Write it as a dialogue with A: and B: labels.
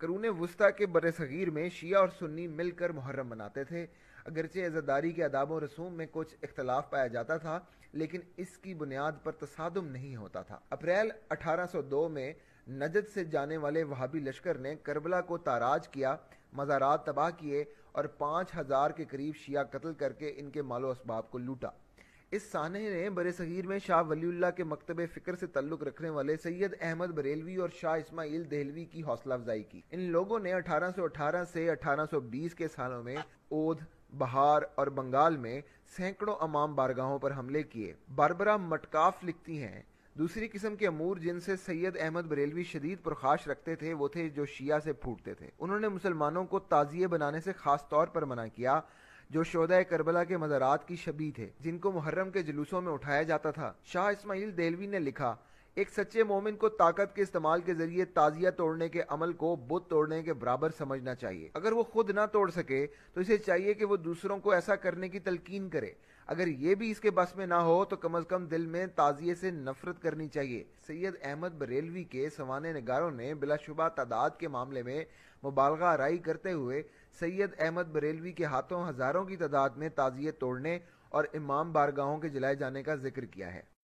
A: करून वस्ती के बर सगीर में शिया और सुन्नी मिलकर मुहर्रम मनाते थे अगरचे अजादारी के अदाब और रसूम में कुछ इख्तलाफ पाया जाता था लेकिन इसकी बुनियाद पर तसादम नहीं होता था अप्रैल 1802 में नजद से जाने वाले वहाबी लश्कर ने करबला को ताराज किया मज़ारात तबाह किए और पाँच हज़ार के करीब शिया कत्ल करके इनके मालो इसबाब को लूटा इस साने ने बर सगीर में शाह वलील्ला के मकतब फ़िक्र से तल्लुक़ रखने वाले सैयद अहमद बरेलवी और शाह इसमाइल दहलवी की हौसला अफजाई की इन लोगों ने 1818 से 1820 के सालों में ओध बहार और बंगाल में सैकड़ों अमाम बारगाहों पर हमले किए बारबरा मटकाफ लिखती हैं दूसरी किस्म के अमूर जिनसे सैयद अहमद बरेलवी शदीद प्रखाश रखते थे वो थे जो शिया से फूटते थे उन्होंने मुसलमानों को ताजिए बनाने से खास तौर पर मना किया जो शोदा करबला के मज़ारात की शबी थे जिनको मुहर्रम के जुलूसों में उठाया जाता था शाह इसमाइल देलवी ने लिखा एक सच्चे मोमिन को ताकत के इस्तेमाल के जरिए ताजिया तोड़ने के अमल को बुत तोड़ने के बराबर समझना चाहिए अगर वो खुद ना तोड़ सके तो इसे चाहिए कि वो दूसरों को ऐसा करने की तलकीन करे अगर ये भी इसके बस में ना हो तो कम अज कम दिल में ताजिए से नफरत करनी चाहिए सैयद अहमद बरेलवी के सवान नगारों ने बिलाशुबा तादाद के मामले में मुबालगा आरई करते हुए सैयद अहमद बरेलवी के हाथों हजारों की तादाद में ताजिए तोड़ने और इमाम बारगाहों के जलाए जाने का जिक्र किया है